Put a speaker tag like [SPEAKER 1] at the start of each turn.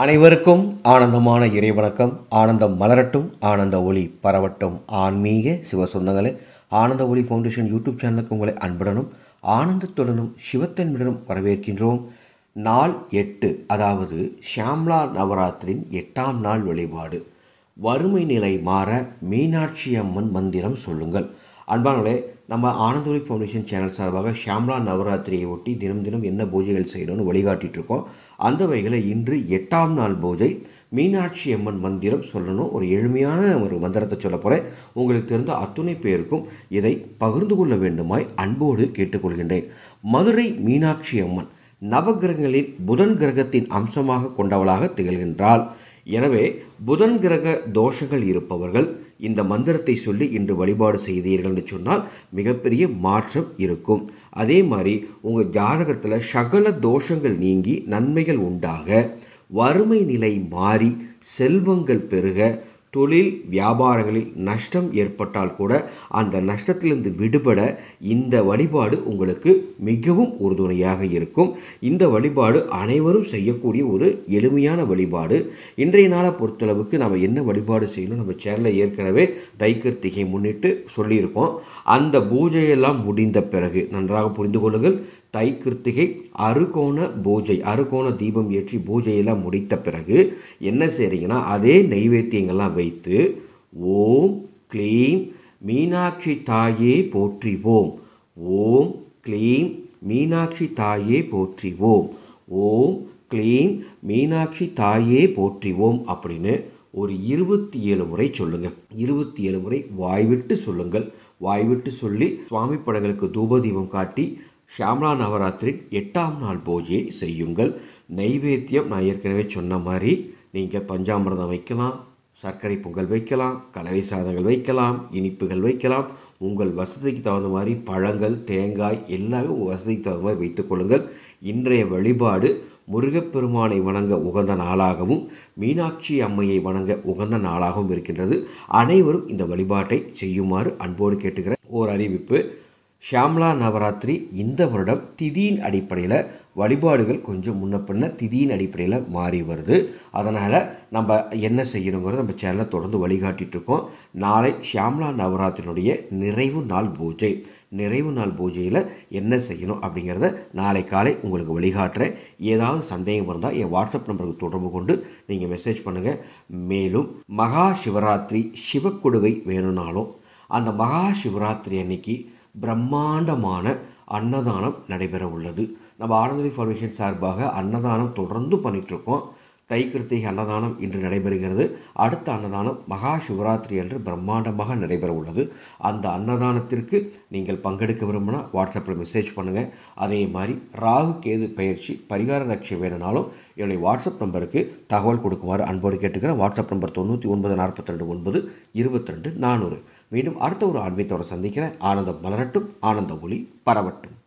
[SPEAKER 1] அனைவருக்கும் ஆனந்தமான இறைவணக்கம் ஆனந்தம் மலரட்டும் ஆனந்த ஒளி பரவட்டும் ஆன்மீக சிவ சொந்தங்களே ஆனந்த ஒளி ஃபவுண்டேஷன் யூடியூப் சேனலுக்கு உங்களை அன்புடனும் ஆனந்தத்துடனும் சிவத்தன்மையுடனும் வரவேற்கின்றோம் நாள் எட்டு அதாவது ஷியாம்லா நவராத்திரின் எட்டாம் நாள் வழிபாடு வறுமை நிலை மாற மீனாட்சி அம்மன் மந்திரம் சொல்லுங்கள் அன்பானவர்களே நம்ம ஆனந்தோலி ஃபவுண்டேஷன் சேனல் சார்பாக ஷியாம்லா நவராத்திரியை ஒட்டி தினம் தினம் என்ன பூஜைகள் செய்யணும்னு இருக்கோம் அந்த வகையில் இன்று எட்டாம் நாள் பூஜை மீனாட்சி அம்மன் மந்திரம் சொல்லணும் ஒரு எளிமையான ஒரு மந்திரத்தை சொல்ல போகிறேன் உங்களுக்கு தெரிந்த அத்துணை பேருக்கும் இதை பகிர்ந்து கொள்ள வேண்டுமாய் அன்போடு கேட்டுக்கொள்கின்றேன் மதுரை மீனாட்சி அம்மன் நவகிரகங்களின் புதன் கிரகத்தின் அம்சமாக கொண்டவளாக திகழ்கின்றாள் எனவே புதன் கிரக தோஷங்கள் இருப்பவர்கள் இந்த மந்திரத்தை சொல்லி இன்று வழிபாடு செய்தீர்கள்னு சொன்னால் மிகப்பெரிய மாற்றம் இருக்கும் அதே மாதிரி உங்கள் ஜாதகத்தில் சகல தோஷங்கள் நீங்கி நன்மைகள் உண்டாக வறுமை நிலை மாறி செல்வங்கள் பெருக தொழில் வியாபாரங்களில் நஷ்டம் ஏற்பட்டால் கூட அந்த நஷ்டத்திலிருந்து விடுபட இந்த வழிபாடு உங்களுக்கு மிகவும் உறுதுணையாக இருக்கும் இந்த வழிபாடு அனைவரும் செய்யக்கூடிய ஒரு எளிமையான வழிபாடு இன்றைய நாளை பொறுத்தளவுக்கு நம்ம என்ன வழிபாடு செய்யணும் நம்ம சேனலில் ஏற்கனவே தைக்கர்த்திகை முன்னிட்டு சொல்லியிருக்கோம் அந்த பூஜையெல்லாம் முடிந்த பிறகு நன்றாக புரிந்து கொள்ளுங்கள் தை கிருத்திகை அறுகோண பூஜை அறுகோண தீபம் ஏற்றி பூஜையெல்லாம் முடித்த பிறகு என்ன செய்கிறீங்கன்னா அதே நைவேத்தியங்கள்லாம் வைத்து ஓம் கிளீம் மீனாட்சி தாயே போற்றிவோம் ஓம் கிளீம் மீனாட்சி தாயே போற்றிவோம் ஓம் கிளீம் மீனாட்சி தாயே போற்றிவோம் அப்படின்னு ஒரு இருபத்தி ஏழு முறை சொல்லுங்கள் இருபத்தி ஏழு முறை வாய்விட்டு சொல்லுங்கள் வாய்விட்டு சொல்லி சுவாமி படங்களுக்கு தூபதீபம் காட்டி ஷியாமலா நவராத்திரி எட்டாம் நாள் பூஜையை செய்யுங்கள் நைவேத்தியம் நான் ஏற்கனவே சொன்ன மாதிரி நீங்கள் பஞ்சாமிரதம் வைக்கலாம் சர்க்கரை பொங்கல் வைக்கலாம் கலவை சாதங்கள் வைக்கலாம் இனிப்புகள் வைக்கலாம் உங்கள் வசதிக்கு தகுந்த மாதிரி பழங்கள் தேங்காய் எல்லாமே உங்கள் வசதிக்கு தகுந்த மாதிரி வைத்துக்கொள்ளுங்கள் இன்றைய வழிபாடு முருகப்பெருமானை வணங்க உகந்த நாளாகவும் மீனாட்சி அம்மையை வணங்க உகந்த நாளாகவும் இருக்கின்றது அனைவரும் இந்த வழிபாட்டை செய்யுமாறு அன்போடு கேட்டுக்கிறேன் ஓர் அறிவிப்பு ஷியாம்லா நவராத்திரி இந்த வருடம் திதியின் அடிப்படையில் வழிபாடுகள் கொஞ்சம் முன்ன பின்ன திதியின் அடிப்படையில் மாறி வருது அதனால் நம்ம என்ன செய்யணுங்கிறத நம்ம சேனலில் தொடர்ந்து வழிகாட்டிகிட்ருக்கோம் நாளை ஷியாம்லா நவராத்திரியினுடைய நிறைவு நாள் பூஜை நிறைவு நாள் பூஜையில் என்ன செய்யணும் அப்படிங்கிறத நாளை காலை உங்களுக்கு வழிகாட்டுறேன் ஏதாவது சந்தேகம் இருந்தால் என் வாட்ஸ்அப் நம்பருக்கு தொடர்பு கொண்டு நீங்கள் மெசேஜ் பண்ணுங்கள் மேலும் மகா சிவராத்திரி சிவக்கொடுவை வேணும்னாலும் அந்த மகா சிவராத்திரி அன்னைக்கு பிரம்மாண்டமான அன்னதானம் நடைபெற உள்ளது நம்ம ஆனந்தலி ஃபவுண்டேஷன் சார்பாக அன்னதானம் தொடர்ந்து பண்ணிகிட்ருக்கோம் தை கிருத்திகை அன்னதானம் இன்று நடைபெறுகிறது அடுத்த அன்னதானம் மகா சிவராத்திரி அன்று பிரம்மாண்டமாக நடைபெற உள்ளது அந்த அன்னதானத்திற்கு நீங்கள் பங்கெடுக்க விரும்பினா வாட்ஸ்அப்பில் மெசேஜ் பண்ணுங்கள் அதே மாதிரி ராகு கேது பயிற்சி பரிகார ரட்சை வேணுனாலும் என்னுடைய வாட்ஸ்அப் நம்பருக்கு தகவல் கொடுக்குமாறு அன்போடு கேட்டுக்கிறேன் வாட்ஸ்அப் நம்பர் தொண்ணூற்றி ஒன்பது நாற்பத்தி ரெண்டு ஒன்பது இருபத்தி ரெண்டு நானூறு மீண்டும் அடுத்த ஒரு ஆன்மீகத்தோடு சந்திக்கிறேன் ஆனந்தம் மலரட்டும் ஆனந்த ஒளி பரவட்டும்